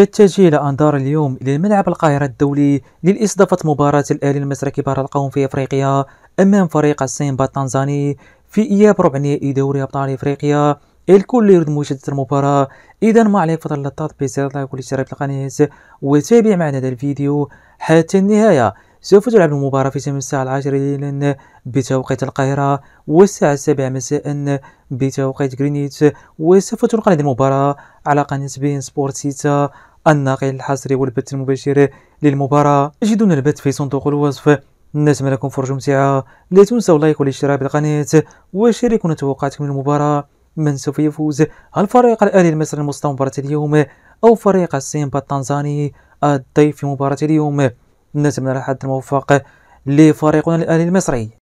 يتجه إلى أنظار اليوم إلى الملعب القاهرة الدولي للإستضافة مباراة الأهلي المسركي بار القوم في إفريقيا أمام فريق السيمبا التنزاني في إياب ربع نهائي دوري أبطال إفريقيا الكل يريد مشاهدة المباراة إذا ما عليك فضل اللطات بزيادة لايك والاشتراك في القناة وتابع معنا هذا الفيديو حتى النهاية سوف تلعب المباراة في تمام الساعة العاشرة ليلا بتوقيت القاهرة والساعة السابعة مساء بتوقيت غرينيتش وسوف تلقى هذه المباراة على قناة بين سبورت سيتا الناقل الحصري والبث المباشر للمباراة تجدون البث في صندوق الوصف نتمنى لكم فرجة ممتعة لا تنسوا اللايك والاشتراك بالقناة وشاركونا توقعاتكم للمباراة من سوف يفوز هل فريق الأهلي المصري المستوى مباراة اليوم أو فريق السيمبا التنزاني الضيف في مباراة اليوم نتمنى الحد الموفق لفريقنا الأهلي المصري